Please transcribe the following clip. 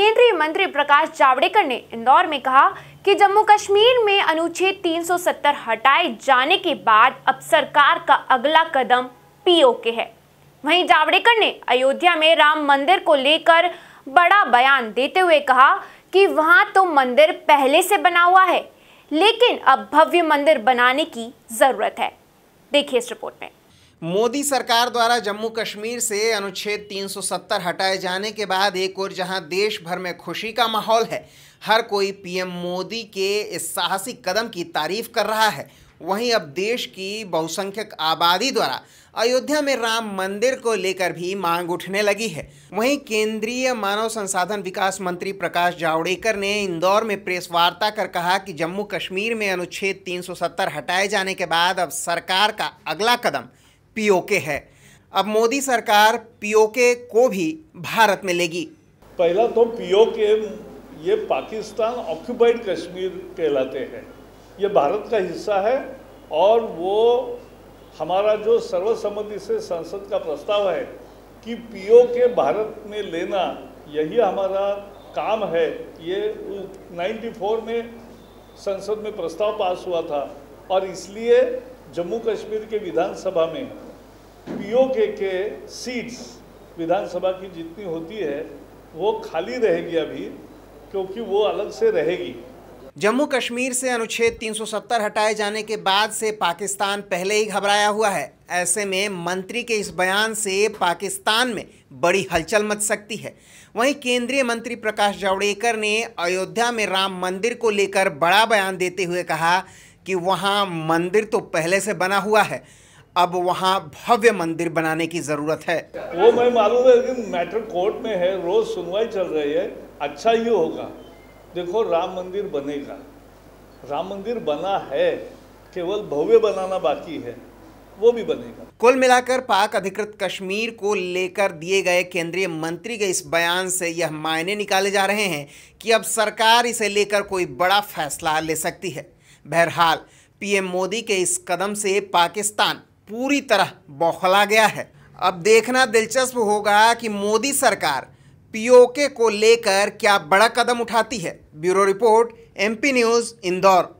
केंद्रीय मंत्री प्रकाश जावड़ेकर ने इंदौर में कहा कि जम्मू कश्मीर में अनुच्छेद 370 हटाए जाने के बाद अब सरकार का अगला कदम पीओके है वहीं जावड़ेकर ने अयोध्या में राम मंदिर को लेकर बड़ा बयान देते हुए कहा कि वहां तो मंदिर पहले से बना हुआ है लेकिन अब भव्य मंदिर बनाने की जरूरत है देखिए इस रिपोर्ट में मोदी सरकार द्वारा जम्मू कश्मीर से अनुच्छेद 370 हटाए जाने के बाद एक और जहां देश भर में खुशी का माहौल है हर कोई पीएम मोदी के इस साहसिक कदम की तारीफ कर रहा है वहीं अब देश की बहुसंख्यक आबादी द्वारा अयोध्या में राम मंदिर को लेकर भी मांग उठने लगी है वहीं केंद्रीय मानव संसाधन विकास मंत्री प्रकाश जावड़ेकर ने इंदौर में प्रेस वार्ता कर कहा कि जम्मू कश्मीर में अनुच्छेद 370 हटाए जाने के बाद अब सरकार का अगला कदम पीओके है अब मोदी सरकार पीओके को भी भारत में लेगी पहला तो पीओके ये पाकिस्तान ऑक्यूपाइड कश्मीर कहलाते हैं ये भारत का हिस्सा है और वो हमारा जो सर्वसम्मति से संसद का प्रस्ताव है कि पीओके भारत में लेना यही हमारा काम है ये 94 में संसद में प्रस्ताव पास हुआ था और इसलिए जम्मू कश्मीर के विधानसभा में पीओके के सीट्स विधानसभा की जितनी होती है वो खाली रहेगी अभी क्योंकि वो अलग से रहेगी जम्मू कश्मीर से अनुच्छेद 370 हटाए जाने के बाद से पाकिस्तान पहले ही घबराया हुआ है ऐसे में मंत्री के इस बयान से पाकिस्तान में बड़ी हलचल मच सकती है वहीं केंद्रीय मंत्री प्रकाश जावड़ेकर ने अयोध्या में राम मंदिर को लेकर बड़ा बयान देते हुए कहा कि वहां मंदिर तो पहले से बना हुआ है अब वहाँ भव्य मंदिर बनाने की जरूरत है वो मैं मालूम है मैटर कोर्ट में है रोज सुनवाई चल रही है अच्छा ही होगा देखो राम मंदिर बनेगा राम मंदिर बना है केवल भव्य बनाना बाकी है वो भी बनेगा कुल मिलाकर पाक अधिकृत कश्मीर को लेकर दिए गए केंद्रीय मंत्री के इस बयान से यह मायने निकाले जा रहे हैं कि अब सरकार इसे लेकर कोई बड़ा फैसला ले सकती है बहरहाल पीएम मोदी के इस कदम से पाकिस्तान पूरी तरह बौखला गया है अब देखना दिलचस्प होगा कि मोदी सरकार पीओके को लेकर क्या बड़ा कदम उठाती है bureau report MP news Indore